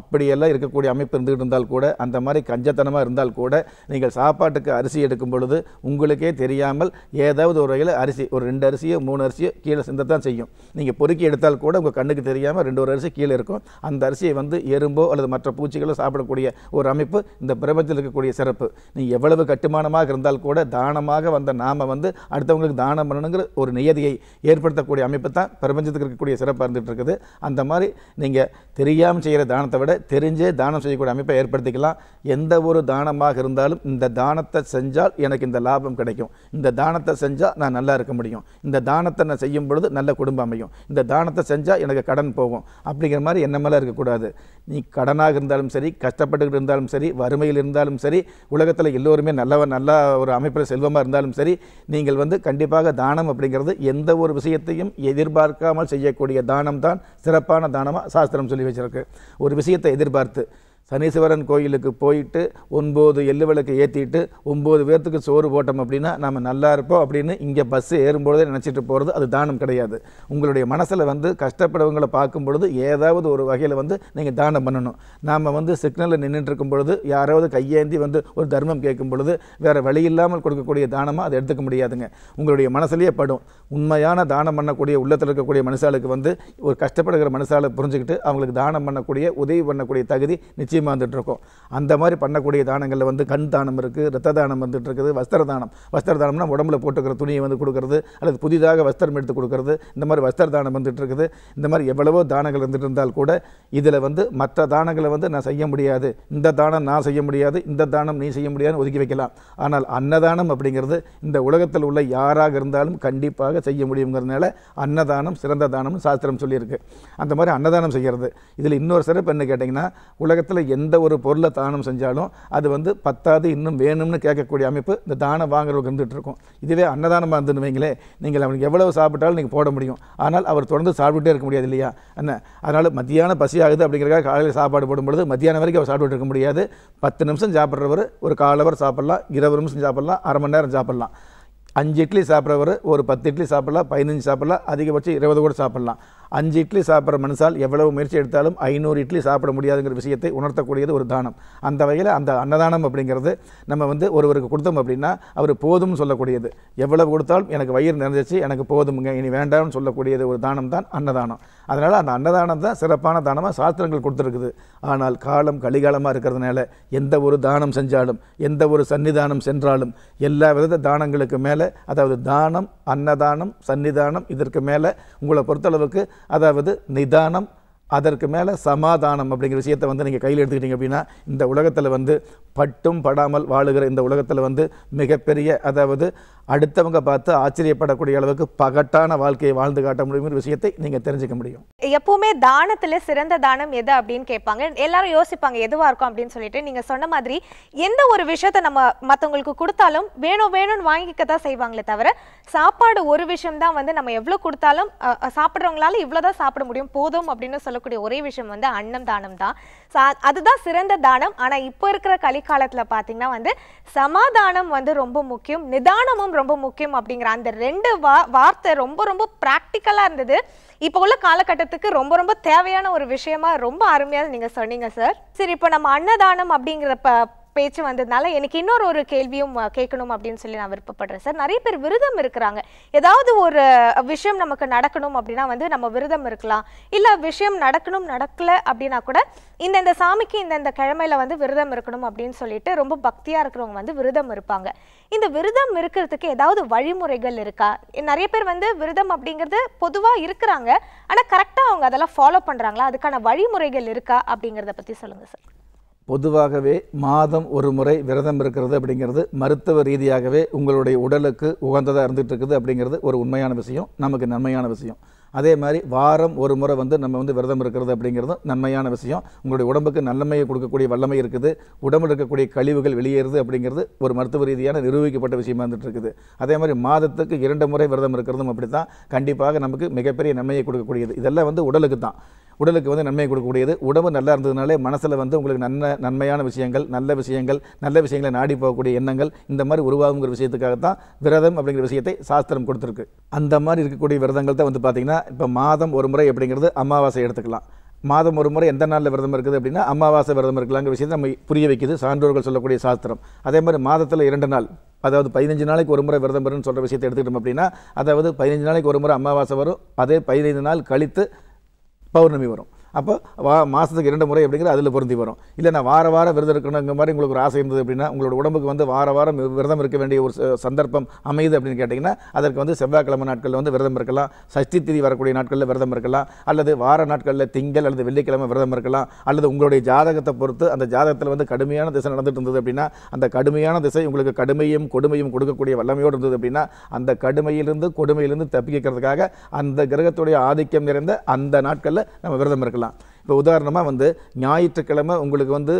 அப்படியெல்லாம் இருக்கக்கூடிய அமைப்பு இருந்துகிட்டு இருந்தால் கூட அந்த மாதிரி கஞ்சத்தனமாக இருந்தால் கூட நீங்கள் சாப்பாட்டுக்கு அரிசி எடுக்கும் பொழுது உங்களுக்கே தெரியாமல் ஏதாவது ஒரு வகையில் அரிசி ஒரு ரெண்டு அரிசியோ மூணு அரிசியை கீழே தான் செய்யும் நீங்கள் பொறுக்கி எடுத்தால் கூட உங்கள் கண்ணுக்கு தெரியாமல் ரெண்டு ஒரு அரிசி கீழே இருக்கும் அந்த அரிசியை வந்து எறும்போ அல்லது மற்ற பூச்சிகளோ சாப்பிடக்கூடிய ஒரு அமைப்பு இந்த பிரபஞ்சத்தில் இருக்கக்கூடிய சிறப்பு நீங்கள் எவ்வளவு கட்டுமானமாக இருந்தால் கூட தானமாக வந்த நாம் வந்து அடுத்தவங்களுக்கு தானம் பண்ணணுங்கிற ஒரு நியதியை ஏற்படுத்தக்கூடிய அமைப்பு தான் பிரபஞ்சத்துக்கு இருக்கக்கூடிய சிறப்பாக இருந்துகிட்டு இருக்குது அந்த மாதிரி நீங்கள் தெரியாமல் செய்கிற தானத்தை விட தெரிஞ்சே தானம் செய்யக்கூடிய அமைப்பை ஏற்படுத்திக்கலாம் எந்த ஒரு தானமாக இருந்தாலும் இந்த தானத்தை செஞ்சால் எனக்கு இந்த லாபம் கிடைக்கும் இந்த தானத்தை செஞ்சால் நான் நல்லா இருக்க முடியும் இந்த தானத்தை தானத்தை நான் செய்யும் பொழுது நல்ல குடும்பம் அமையும் இந்த தானத்தை செஞ்சால் எனக்கு கடன் போகும் அப்படிங்கிற மாதிரி மேலே இருக்கக்கூடாது நீ கடனாக இருந்தாலும் சரி கஷ்டப்பட்டுக்கிட்டு இருந்தாலும் சரி வறுமையில் இருந்தாலும் சரி உலகத்தில் எல்லோருமே நல்ல நல்ல ஒரு அமைப்பில் செல்வமாக இருந்தாலும் சரி நீங்கள் வந்து கண்டிப்பாக தானம் அப்படிங்கிறது எந்த ஒரு விஷயத்தையும் எதிர்பார்க்காமல் செய்யக்கூடிய தானம் தான் சிறப்பான தானமாக சாஸ்திரம் சொல்லி வச்சிருக்கு ஒரு விஷயத்தை எதிர்பார்த்து சனீஸ்வரன் கோயிலுக்கு போயிட்டு ஒன்பது எள்ளு விளக்கு ஏற்றிட்டு ஒம்பது பேர்த்துக்கு சோறு போட்டோம் அப்படின்னா நம்ம நல்லா இருப்போம் அப்படின்னு இங்கே பஸ்ஸு ஏறும்பொழுதே நினச்சிட்டு போகிறது அது தானம் கிடையாது உங்களுடைய மனசில் வந்து கஷ்டப்படுறவங்களை பார்க்கும் பொழுது ஏதாவது ஒரு வகையில் வந்து நீங்கள் தானம் பண்ணணும் நாம் வந்து சிக்னலில் நின்றுட்டு இருக்கும் பொழுது யாராவது கையேந்தி வந்து ஒரு தர்மம் கேட்கும் பொழுது வேறு வழி இல்லாமல் கொடுக்கக்கூடிய தானமாக அதை எடுத்துக்க முடியாதுங்க உங்களுடைய மனசுலேயே படும் உண்மையான தானம் பண்ணக்கூடிய உள்ளத்தில் இருக்கக்கூடிய மனுஷாளுக்கு வந்து ஒரு கஷ்டப்படுகிற மனுஷாலை புரிஞ்சுக்கிட்டு அவங்களுக்கு தானம் பண்ணக்கூடிய உதவி பண்ணக்கூடிய தகுதி நிச்சயம் பூஜ்ஜியமாக வந்துட்டுருக்கோம் அந்த மாதிரி பண்ணக்கூடிய தானங்களில் வந்து கண் தானம் இருக்குது ரத்த தானம் வந்துட்டு இருக்குது வஸ்திர தானம் வஸ்திர தானம்னா உடம்புல போட்டுக்கிற துணியை வந்து கொடுக்கறது அல்லது புதிதாக வஸ்திரம் எடுத்து கொடுக்கறது இந்த மாதிரி வஸ்திர தானம் வந்துட்டு இருக்குது இந்த மாதிரி எவ்வளவோ தானங்கள் வந்துட்டு இருந்தால் கூட இதில் வந்து மற்ற தானங்களை வந்து நான் செய்ய முடியாது இந்த தானம் நான் செய்ய முடியாது இந்த தானம் நீ செய்ய முடியாதுன்னு ஒதுக்கி வைக்கலாம் ஆனால் அன்னதானம் அப்படிங்கிறது இந்த உலகத்தில் உள்ள யாராக இருந்தாலும் கண்டிப்பாக செய்ய முடியுங்கிறதுனால அன்னதானம் சிறந்த தானம்னு சாஸ்திரம் சொல்லியிருக்கு அந்த மாதிரி அன்னதானம் செய்கிறது இதில் இன்னொரு சிறப்பு என்ன கேட்டிங்கன்னா உலகத்தில் எந்த ஒரு பொருளை தானம் செஞ்சாலும் அது வந்து பத்தாவது இன்னும் வேணும்னு கேட்கக்கூடிய அமைப்பு இந்த தானம் வாங்குறவங்க இருந்துகிட்டு இருக்கும் இதுவே அன்னதானமாக இருந்துன்னு வைங்களே நீங்கள் அவனுக்கு எவ்வளவு சாப்பிட்டாலும் நீங்கள் போட முடியும் ஆனால் அவர் தொடர்ந்து சாப்பிட்டுட்டே இருக்க முடியாது இல்லையா என்ன அதனால் மத்தியானம் பசியாகுது அப்படிங்கிறக்காக காலையில் சாப்பாடு போடும்பொழுது மத்தியானம் வரைக்கும் அவர் சாப்பிட்டு இருக்க முடியாது பத்து நிமிஷம் சாப்பிட்றவர் ஒரு கால் அவர் சாப்பிட்லாம் இருபது நிமிஷம் சாப்பிட்லாம் அரை மணி நேரம் சாப்பிட்லாம் அஞ்சு இட்லி சாப்பிட்றவர் ஒரு பத்து இட்லி சாப்பிட்லாம் பதினஞ்சு சாப்பிட்லாம் அதிகபட்சம் இருபது கூட சாப்பிட்லாம் அஞ்சு இட்லி சாப்பிட்ற மனுஷால் எவ்வளவு முயற்சி எடுத்தாலும் ஐநூறு இட்லி சாப்பிட முடியாதுங்கிற விஷயத்தை உணர்த்தக்கூடியது ஒரு தானம் அந்த வகையில் அந்த அன்னதானம் அப்படிங்கிறது நம்ம வந்து ஒருவருக்கு கொடுத்தோம் அப்படின்னா அவர் போதும்னு சொல்லக்கூடியது எவ்வளவு கொடுத்தாலும் எனக்கு வயிறு நிறைஞ்சிச்சு எனக்கு போதுமுங்க இனி வேண்டாம்னு சொல்லக்கூடியது ஒரு தானம் தான் அன்னதானம் அதனால் அந்த அன்னதானம் தான் சிறப்பான தானமாக சாஸ்திரங்கள் கொடுத்துருக்குது ஆனால் காலம் கலிகாலமாக இருக்கிறதுனால எந்த ஒரு தானம் செஞ்சாலும் எந்த ஒரு சன்னிதானம் சென்றாலும் எல்லா விதத்த தானங்களுக்கு மேலே அதாவது தானம் அன்னதானம் சன்னிதானம் இதற்கு மேலே உங்களை பொறுத்தளவுக்கு அதாவது நிதானம் அதற்கு மேலே சமாதானம் அப்படிங்கிற விஷயத்தை வந்து நீங்கள் கையில் எடுத்துக்கிட்டிங்க அப்படின்னா இந்த உலகத்தில் வந்து பட்டும் படாமல் வாழுகிற இந்த உலகத்தில் வந்து மிகப்பெரிய அதாவது அடுத்தவங்க பார்த்து ஆச்சரியப்படக்கூடிய அளவுக்கு பகட்டான வாழ்க்கையை வாழ்ந்து காட்ட முடியுங்கிற விஷயத்தை நீங்கள் தெரிஞ்சுக்க முடியும் எப்பவுமே தானத்தில் சிறந்த தானம் எது அப்படின்னு கேட்பாங்க எல்லாரும் யோசிப்பாங்க எதுவாக இருக்கும் அப்படின்னு சொல்லிட்டு நீங்கள் சொன்ன மாதிரி எந்த ஒரு விஷயத்தை நம்ம மற்றவங்களுக்கு கொடுத்தாலும் வேணும் வேணும்னு வாங்கிக்க தான் செய்வாங்களே தவிர சாப்பாடு ஒரு விஷயம் தான் வந்து நம்ம எவ்வளோ கொடுத்தாலும் சாப்பிட்றவங்களால இவ்வளோதான் சாப்பிட முடியும் போதும் அப்படின்னு சொல்ல சொல்லக்கூடிய ஒரே விஷயம் வந்து அன்னம் தானம் தான் அதுதான் சிறந்த தானம் ஆனால் இப்போ இருக்கிற கலிக்காலத்தில் பார்த்தீங்கன்னா வந்து சமாதானம் வந்து ரொம்ப முக்கியம் நிதானமும் ரொம்ப முக்கியம் அப்படிங்கிற அந்த ரெண்டு வா வார்த்தை ரொம்ப ரொம்ப ப்ராக்டிக்கலாக இருந்தது இப்போ உள்ள காலகட்டத்துக்கு ரொம்ப ரொம்ப தேவையான ஒரு விஷயமா ரொம்ப அருமையாக நீங்கள் சொன்னீங்க சார் சரி இப்போ நம்ம அன்னதானம் அப்படிங்கிற பேச்சு வந்ததுனால எனக்கு இன்னொரு ஒரு கேள்வியும் கேட்கணும் அப்படின்னு சொல்லி நான் விருப்பப்படுறேன் சார் நிறைய பேர் விரதம் இருக்கிறாங்க ஏதாவது ஒரு விஷயம் நமக்கு நடக்கணும் அப்படின்னா வந்து நம்ம விரதம் இருக்கலாம் இல்லை விஷயம் நடக்கணும் நடக்கல அப்படின்னா கூட இந்த இந்த சாமிக்கு இந்த இந்த கிழமையில வந்து விரதம் இருக்கணும் அப்படின்னு சொல்லிட்டு ரொம்ப பக்தியாக இருக்கிறவங்க வந்து விரதம் இருப்பாங்க இந்த விரதம் இருக்கிறதுக்கு ஏதாவது வழிமுறைகள் இருக்கா நிறைய பேர் வந்து விரதம் அப்படிங்கிறது பொதுவாக இருக்கிறாங்க ஆனால் கரெக்டாக அவங்க அதெல்லாம் ஃபாலோ பண்ணுறாங்களா அதுக்கான வழிமுறைகள் இருக்கா அப்படிங்கிறத பற்றி சொல்லுங்கள் சார் பொதுவாகவே மாதம் ஒரு முறை விரதம் இருக்கிறது அப்படிங்கிறது மருத்துவ ரீதியாகவே உங்களுடைய உடலுக்கு உகந்ததாக இருந்துகிட்டு இருக்குது அப்படிங்கிறது ஒரு உண்மையான விஷயம் நமக்கு நன்மையான விஷயம் அதே மாதிரி வாரம் ஒரு முறை வந்து நம்ம வந்து விரதம் இருக்கிறது அப்படிங்கிறதும் நன்மையான விஷயம் உங்களுடைய உடம்புக்கு நல்லமையை கொடுக்கக்கூடிய வல்லமை இருக்குது உடம்பில் இருக்கக்கூடிய கழிவுகள் வெளியேறுது அப்படிங்கிறது ஒரு மருத்துவ ரீதியான நிரூபிக்கப்பட்ட விஷயமா இருந்துட்டு இருக்குது அதே மாதிரி மாதத்துக்கு இரண்டு முறை விரதம் இருக்கிறதும் அப்படி தான் கண்டிப்பாக நமக்கு மிகப்பெரிய நன்மையை கொடுக்கக்கூடியது இதெல்லாம் வந்து உடலுக்கு தான் உடலுக்கு வந்து நன்மை கொடுக்கக்கூடியது உடம்பு நல்லா இருந்ததுனாலே மனசில் வந்து உங்களுக்கு நல்ல நன்மையான விஷயங்கள் நல்ல விஷயங்கள் நல்ல விஷயங்களை நாடி போகக்கூடிய எண்ணங்கள் இந்த மாதிரி உருவாகுங்கிற விஷயத்துக்காகத்தான் விரதம் அப்படிங்கிற விஷயத்தை சாஸ்திரம் கொடுத்துருக்கு அந்த மாதிரி இருக்கக்கூடிய விரதங்கள் தான் வந்து பார்த்திங்கன்னா இப்போ மாதம் ஒரு முறை அப்படிங்கிறது அமாவாசை எடுத்துக்கலாம் மாதம் ஒரு முறை எந்த நாளில் விரதம் இருக்குது அப்படின்னா அமாவாசை விரதம் இருக்கலாங்கிற விஷயத்தை நம்ம புரிய வைக்குது சான்றோர்கள் சொல்லக்கூடிய சாஸ்திரம் அதே மாதிரி மாதத்தில் இரண்டு நாள் அதாவது பதினஞ்சு நாளைக்கு ஒரு முறை விரதம் வரும்னு சொல்கிற விஷயத்தை எடுத்துக்கிட்டோம் அப்படின்னா அதாவது பதினஞ்சு நாளைக்கு ஒரு முறை அமாவாசை வரும் அதே பதினைந்து நாள் கழித்து பௌர்ணமி வரும் அப்போ வா மாதத்துக்கு இரண்டு முறை அப்படிங்கிற அதில் பொருந்தி வரும் இல்லை நான் வார வாரம் விரதம் இருக்கணுங்கிற மாதிரி உங்களுக்கு ஒரு ஆசை இருந்தது அப்படின்னா உங்களோட உடம்புக்கு வந்து வார வாரம் விரதம் இருக்க வேண்டிய ஒரு சந்தர்ப்பம் அமையுது அப்படின்னு கேட்டிங்கன்னா அதற்கு வந்து செவ்வாய்க்கிழமை நாட்களில் வந்து விரதம் இருக்கலாம் சஷ்டி திதி வரக்கூடிய நாட்களில் விரதம் இருக்கலாம் அல்லது வார நாட்களில் திங்கள் அல்லது வெள்ளிக்கிழமை விரதம் இருக்கலாம் அல்லது உங்களுடைய ஜாதகத்தை பொறுத்து அந்த ஜாதகத்தில் வந்து கடுமையான திசை நடந்துட்டு இருந்தது அப்படின்னா அந்த கடுமையான திசை உங்களுக்கு கடுமையும் கொடுமையும் கொடுக்கக்கூடிய வல்லமையோடு இருந்தது அப்படின்னா அந்த கடுமையிலிருந்து கொடுமையிலிருந்து தப்பிக்கிறதுக்காக அந்த கிரகத்துடைய ஆதிக்கம் நிறைந்த அந்த நாட்களில் நம்ம விரதம் இருக்கலாம் இருக்கலாம் இப்போ உதாரணமாக வந்து ஞாயிற்றுக்கிழமை உங்களுக்கு வந்து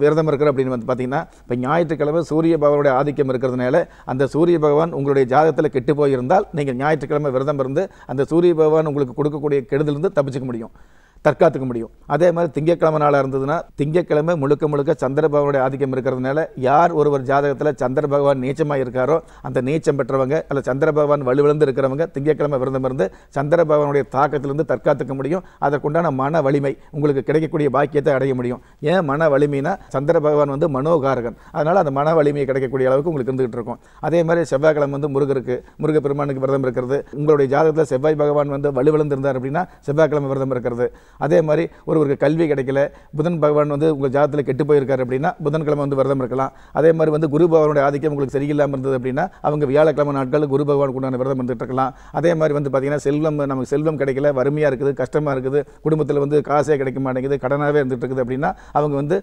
விரதம் இருக்கிற அப்படின்னு வந்து பார்த்திங்கன்னா இப்போ ஞாயிற்றுக்கிழமை சூரிய பகவானுடைய ஆதிக்கம் இருக்கிறதுனால அந்த சூரிய பகவான் உங்களுடைய ஜாதகத்தில் கெட்டு போயிருந்தால் நீங்கள் ஞாயிற்றுக்கிழமை விரதம் இருந்து அந்த சூரிய பகவான் உங்களுக்கு கொடுக்கக்கூடிய கெடுதலிருந்து தப்பிச்சுக்க முடியும் தற்காத்துக்க முடியும் அதே மாதிரி திங்கக்கிழமை நாளாக இருந்ததுன்னா திங்கக்கிழமை முழுக்க முழுக்க சந்திர பகவானுடைய ஆதிக்கம் இருக்கிறதுனால யார் ஒருவர் ஜாதகத்தில் சந்திர பகவான் நீச்சமாக இருக்காரோ அந்த நீச்சம் பெற்றவங்க அல்ல சந்திர பகவான் வலுவிழந்து இருக்கிறவங்க திங்கக்கிழமை விரதம் இருந்து சந்திர பகவானுடைய தாக்கத்திலிருந்து தற்காத்துக்க முடியும் அதற்குண்டான மன வலிமை உங்களுக்கு கிடைக்கக்கூடிய பாக்கியத்தை அடைய முடியும் ஏன் மன வலிமைனா சந்திர பகவான் வந்து மனோகாரகன் அதனால் அந்த மன வலிமையை கிடைக்கக்கூடிய அளவுக்கு உங்களுக்கு இருந்துகிட்டு இருக்கும் அதே மாதிரி செவ்வாய்க்கிழமை வந்து முருகருக்கு முருக பெருமானுக்கு விரதம் இருக்கிறது உங்களுடைய ஜாதகத்தில் செவ்வாய் பகவான் வந்து வலுவிழந்து இருந்தார் அப்படின்னா செவ்வாய்க்கிழமை விரதம் இருக்கிறது அதே மாதிரி ஒருவருக்கு கல்வி கிடைக்கல புதன் பகவான் வந்து உங்கள் ஜாதத்தில் கெட்டு போயிருக்காரு அப்படின்னா புதன்கிழமை வந்து விரதம் இருக்கலாம் அதே மாதிரி வந்து குரு பகவானுடைய ஆதிக்கம் உங்களுக்கு சரியில்லாமல் இருந்தது அப்படின்னா அவங்க வியாழக்கிழமை நாட்கள் குரு பகவான் உண்டான விரதம் இருந்துட்டு இருக்கலாம் அதே மாதிரி வந்து பார்த்திங்கன்னா செல்வம் நமக்கு செல்வம் கிடைக்கல வறுமையாக இருக்குது கஷ்டமாக இருக்குது குடும்பத்தில் வந்து காசே கிடைக்க மாட்டேங்குது கடனாகவே இருந்துகிட்டு இருக்குது அப்படின்னா அவங்க வந்து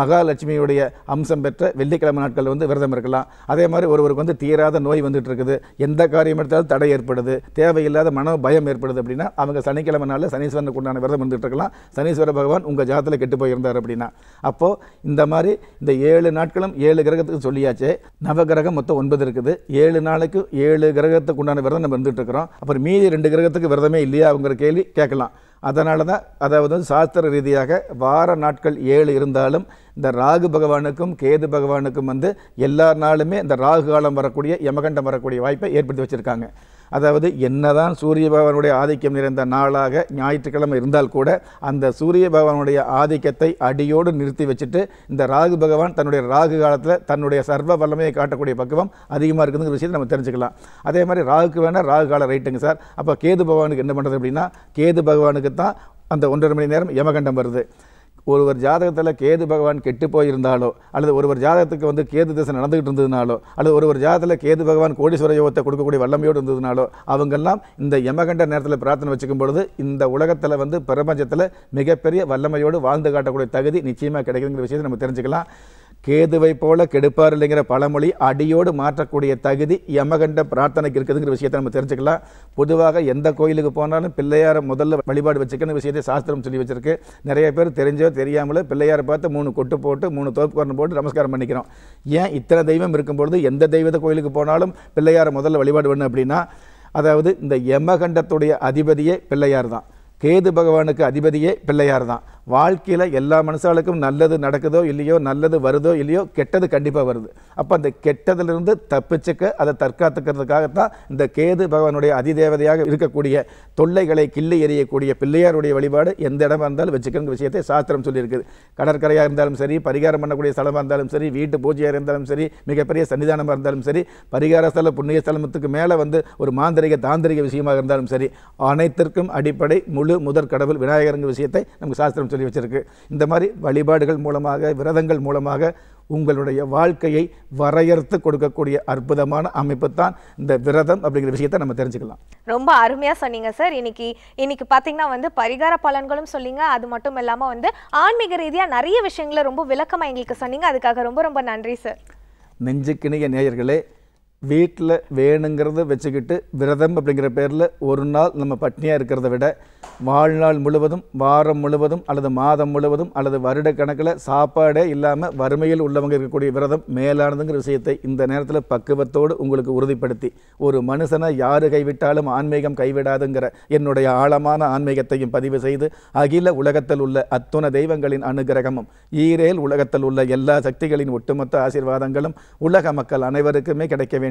மகாலட்சுமியுடைய அம்சம் பெற்ற வெள்ளிக்கிழமை நாட்களில் வந்து விரதம் இருக்கலாம் அதே மாதிரி ஒருவருக்கு வந்து தீராத நோய் வந்துட்டு இருக்குது எந்த காரியம் எடுத்தாலும் தடை ஏற்படுது தேவையில்லாத மன பயம் ஏற்படுது அப்படின்னா அவங்க சனிக்கிழமை நாளில் சனீஸ்வரனுக்கு உண்டான விரதம் இருந்துகிட்டு இருக்கலாம் சனீஸ்வர பகவான் உங்கள் ஜாதத்தில் கெட்டு போயிருந்தார் அப்படின்னா அப்போது இந்த மாதிரி இந்த ஏழு நாட்களும் ஏழு கிரகத்துக்கு சொல்லியாச்சு நவ கிரகம் மொத்தம் ஒன்பது இருக்குது ஏழு நாளைக்கு ஏழு கிரகத்துக்கு உண்டான விரதம் நம்ம இருந்துகிட்டு இருக்கிறோம் அப்புறம் மீதி ரெண்டு கிரகத்துக்கு விரதமே இல்லையா அவங்கிற கேள்வி கேட்கலாம் அதனால தான் அதாவது வந்து சாஸ்திர ரீதியாக வார நாட்கள் ஏழு இருந்தாலும் இந்த ராகு பகவானுக்கும் கேது பகவானுக்கும் வந்து எல்லா நாளுமே இந்த ராகு காலம் வரக்கூடிய யமகண்டம் வரக்கூடிய வாய்ப்பை ஏற்படுத்தி வச்சுருக்காங்க அதாவது என்னதான் சூரிய பகவானுடைய ஆதிக்கம் நிறைந்த நாளாக ஞாயிற்றுக்கிழமை இருந்தால் கூட அந்த சூரிய பகவானுடைய ஆதிக்கத்தை அடியோடு நிறுத்தி வச்சுட்டு இந்த ராகு பகவான் தன்னுடைய ராகு காலத்தில் தன்னுடைய சர்வ வல்லமையை காட்டக்கூடிய பக்குவம் அதிகமாக இருக்குதுங்கிற விஷயத்தை நம்ம தெரிஞ்சுக்கலாம் அதே மாதிரி ராகுக்கு வேணால் ராகு காலம் ரைட்டுங்க சார் அப்போ கேது பகவானுக்கு என்ன பண்ணுறது அப்படின்னா கேது பகவானுக்கு தான் அந்த ஒன்றரை மணி நேரம் யமகண்டம் வருது ஒருவர் ஜாதகத்தில் கேது பகவான் கெட்டு போயிருந்தாலோ அல்லது ஒருவர் ஜாதகத்துக்கு வந்து கேது திசை நடந்துகிட்டு இருந்ததுனாலோ அல்லது ஒருவர் ஜாதகத்தில் கேது பகவான் கோடீஸ்வர யோகத்தை கொடுக்கக்கூடிய வல்லமையோடு இருந்ததுனாலோ அவங்கெல்லாம் இந்த யமகண்ட நேரத்தில் பிரார்த்தனை வச்சுக்கும் பொழுது இந்த உலகத்தில் வந்து பிரபஞ்சத்தில் மிகப்பெரிய வல்லமையோடு வாழ்ந்து காட்டக்கூடிய தகுதி நிச்சயமாக கிடைக்குதுங்கிற விஷயத்தை நம்ம தெரிஞ்சுக்கலாம் கேதுவை போல கெடுப்பார் இல்லைங்கிற பழமொழி அடியோடு மாற்றக்கூடிய தகுதி யமகண்ட பிரார்த்தனைக்கு இருக்குதுங்கிற விஷயத்தை நம்ம தெரிஞ்சுக்கலாம் பொதுவாக எந்த கோயிலுக்கு போனாலும் பிள்ளையாரை முதல்ல வழிபாடு வச்சுக்கணும் விஷயத்தை சாஸ்திரம் சொல்லி வச்சிருக்கு நிறைய பேர் தெரிஞ்சோ தெரியாமலோ பிள்ளையாரை பார்த்து மூணு கொட்டு போட்டு மூணு தோப்புக்கரணம் போட்டு நமஸ்காரம் பண்ணிக்கிறோம் ஏன் இத்தனை தெய்வம் இருக்கும்பொழுது எந்த தெய்வத்தை கோயிலுக்கு போனாலும் பிள்ளையாரை முதல்ல வழிபாடு வேணும் அப்படின்னா அதாவது இந்த யமகண்டத்துடைய அதிபதியே பிள்ளையார் தான் கேது பகவானுக்கு அதிபதியே பிள்ளையார் தான் வாழ்க்கையில் எல்லா மனுஷாளுக்கும் நல்லது நடக்குதோ இல்லையோ நல்லது வருதோ இல்லையோ கெட்டது கண்டிப்பாக வருது அப்போ அந்த கெட்டதிலிருந்து தப்பிச்சுக்க அதை தற்காத்துக்கிறதுக்காகத்தான் இந்த கேது பகவானுடைய அதிதேவதையாக இருக்கக்கூடிய தொல்லைகளை கிள்ளி எறியக்கூடிய பிள்ளையாருடைய வழிபாடு எந்த இடமா இருந்தாலும் வச்சுக்கணுங்கிற விஷயத்தை சாஸ்திரம் சொல்லியிருக்குது கடற்கரையாக இருந்தாலும் சரி பரிகாரம் பண்ணக்கூடிய ஸ்தலமாக இருந்தாலும் சரி வீட்டு பூஜையாக இருந்தாலும் சரி மிகப்பெரிய சன்னிதானமாக இருந்தாலும் சரி பரிகார ஸ்தல புண்ணிய ஸ்தலத்துக்கு மேலே வந்து ஒரு மாந்திரிக தாந்திரிக விஷயமாக இருந்தாலும் சரி அனைத்திற்கும் அடிப்படை முழு முதற் கடவுள் விநாயகருங்க விஷயத்தை நமக்கு சாஸ்திரம் சொல்லி வச்சுருக்கு இந்த மாதிரி வழிபாடுகள் மூலமாக விரதங்கள் மூலமாக உங்களுடைய வாழ்க்கையை வரையறுத்து கொடுக்கக்கூடிய அற்புதமான அமைப்பு தான் இந்த விரதம் அப்படிங்கிற விஷயத்த நம்ம தெரிஞ்சுக்கலாம் ரொம்ப அருமையாக சொன்னீங்க சார் இன்னைக்கு இன்னைக்கு பார்த்தீங்கன்னா வந்து பரிகார பலன்களும் சொன்னீங்க அது மட்டும் இல்லாமல் வந்து ஆன்மீக ரீதியாக நிறைய விஷயங்களை ரொம்ப விளக்கமாக எங்களுக்கு சொன்னீங்க அதுக்காக ரொம்ப ரொம்ப நன்றி சார் நெஞ்சுக்கிணைய நேயர்களே வீட்டில் வேணுங்கிறத வச்சுக்கிட்டு விரதம் அப்படிங்கிற பேரில் ஒரு நாள் நம்ம பட்னியாக இருக்கிறத விட வாழ்நாள் முழுவதும் வாரம் முழுவதும் அல்லது மாதம் முழுவதும் அல்லது வருட கணக்கில் சாப்பாடே இல்லாமல் வறுமையில் உள்ளவங்க இருக்கக்கூடிய விரதம் மேலானதுங்கிற விஷயத்தை இந்த நேரத்தில் பக்குவத்தோடு உங்களுக்கு உறுதிப்படுத்தி ஒரு மனுஷனை யார் கைவிட்டாலும் ஆன்மீகம் கைவிடாதுங்கிற என்னுடைய ஆழமான ஆன்மீகத்தையும் பதிவு செய்து அகில உலகத்தில் உள்ள அத்துண தெய்வங்களின் அனுகிரகமும் ஈரேல் உலகத்தில் உள்ள எல்லா சக்திகளின் ஒட்டுமொத்த ஆசீர்வாதங்களும் உலக மக்கள் அனைவருக்குமே கிடைக்க வேண்டும்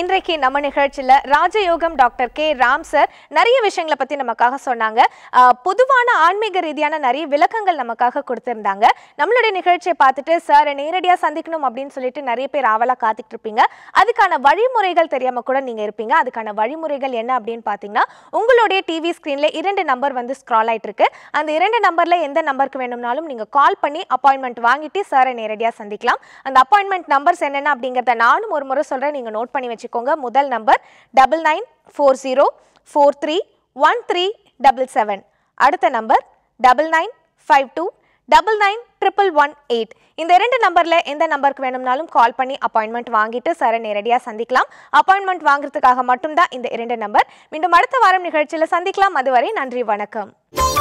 இன்றைக்கு நம்ம நிகழ்ச்சியில் ராஜயோகம் டாக்டர் கே ராம் சார் நிறைய விஷயங்களை பற்றி நமக்காக சொன்னாங்க பொதுவான ஆன்மீக ரீதியான நிறைய விளக்கங்கள் நமக்காக கொடுத்துருந்தாங்க நம்மளுடைய நிகழ்ச்சியை பார்த்துட்டு சார் நேரடியாக சந்திக்கணும் அப்படின்னு சொல்லிட்டு நிறைய பேர் ஆவலாக காத்துட்டு இருப்பீங்க அதுக்கான வழிமுறைகள் தெரியாமல் கூட நீங்கள் இருப்பீங்க அதுக்கான வழிமுறைகள் என்ன அப்படின்னு பார்த்தீங்கன்னா உங்களுடைய டிவி ஸ்க்ரீனில் இரண்டு நம்பர் வந்து ஸ்க்ரால் ஆகிட்டு இருக்கு அந்த இரண்டு நம்பரில் எந்த நம்பருக்கு வேணும்னாலும் நீங்கள் கால் பண்ணி அப்பாயின்மெண்ட் வாங்கிட்டு சாரை நேரடியாக சந்திக்கலாம் அந்த அப்பாயின்மெண்ட் நம்பர்ஸ் என்னென்ன அப்படிங்கிறத நானும் ஒரு முறை சொல்கிறேன் நீங்கள் நோட் பண்ணி வச்சு வச்சுக்கோங்க முதல் number double nine four zero four three one three double seven அடுத்த number double nine five two double nine triple one eight இந்த ரெண்டு நம்பரில் எந்த நம்பருக்கு வேணும்னாலும் கால் பண்ணி அப்பாயின்மெண்ட் வாங்கிட்டு சாரை நேரடியாக சந்திக்கலாம் அப்பாயின்மெண்ட் வாங்குறதுக்காக மட்டும்தான் இந்த இரண்டு நம்பர் மீண்டும் அடுத்த வாரம் நிகழ்ச்சியில் சந்திக்கலாம் அதுவரை நன்றி வணக்கம்